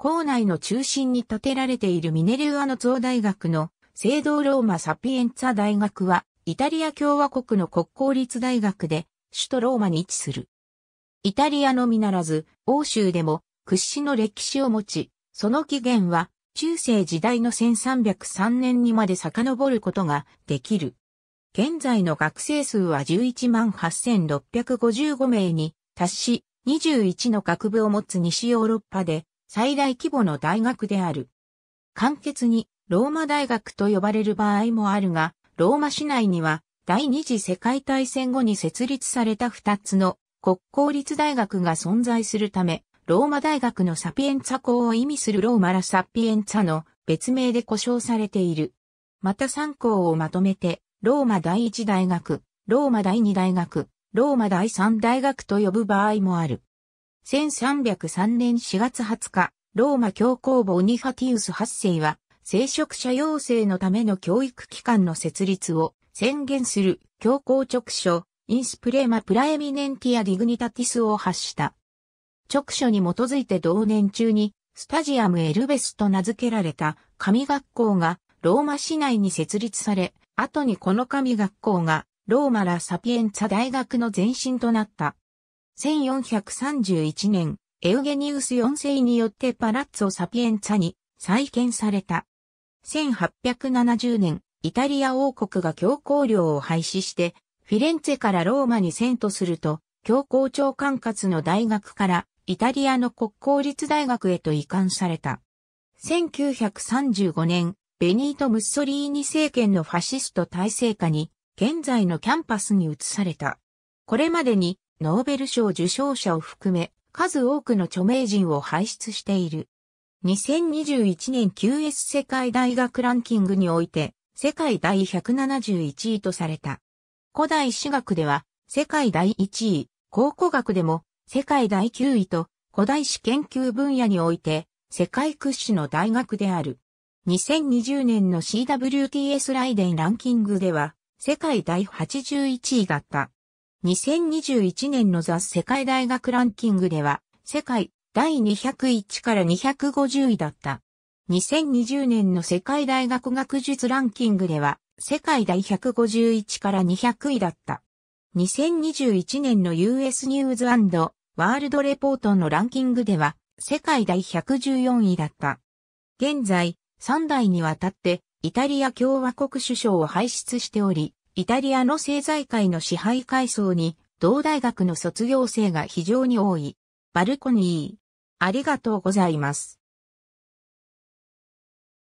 校内の中心に建てられているミネルアノゾー大学の聖堂ローマサピエンツァ大学は、イタリア共和国の国公立大学で、首都ローマに位置する。イタリアのみならず、欧州でも屈指の歴史を持ち、その起源は、中世時代の1303年にまで遡ることができる。現在の学生数は11万8655名に達し、21の学部を持つ西ヨーロッパで最大規模の大学である。簡潔にローマ大学と呼ばれる場合もあるが、ローマ市内には第二次世界大戦後に設立された二つの国公立大学が存在するため、ローマ大学のサピエンツァ校を意味するローマラ・サピエンツァの別名で呼称されている。また三校をまとめて、ローマ第一大学、ローマ第二大学、ローマ第三大学と呼ぶ場合もある。1303年4月20日、ローマ教皇ボニファティウス8世は、聖職者養成のための教育機関の設立を宣言する教皇直書、インスプレーマプラエミネンティアディグニタティスを発した。直書に基づいて同年中に、スタジアムエルベスと名付けられた神学校がローマ市内に設立され、後にこの神学校がローマラ・サピエンツァ大学の前身となった。1431年、エウゲニウス4世によってパラッツォ・サピエンツァに再建された。1870年、イタリア王国が教皇領を廃止して、フィレンツェからローマに遷都すると、教皇庁管轄の大学からイタリアの国公立大学へと移管された。1935年、ベニート・ムッソリーニ政権のファシスト体制下に、現在のキャンパスに移された。これまでにノーベル賞受賞者を含め、数多くの著名人を輩出している。2021年 QS 世界大学ランキングにおいて、世界第171位とされた。古代史学では、世界第1位、考古学でも、世界第9位と、古代史研究分野において、世界屈指の大学である。2020年の CWTS ライデンランキングでは、世界第81位だった。2021年のザ・世界大学ランキングでは、世界第201から250位だった。2020年の世界大学学術ランキングでは、世界第151から200位だった。2021年の US ニューズワールドレポートのランキングでは、世界第114位だった。現在、3代にわたって、イタリア共和国首相を輩出しており、イタリアの政財界の支配階層に、同大学の卒業生が非常に多い。バルコニー。ありがとうございます。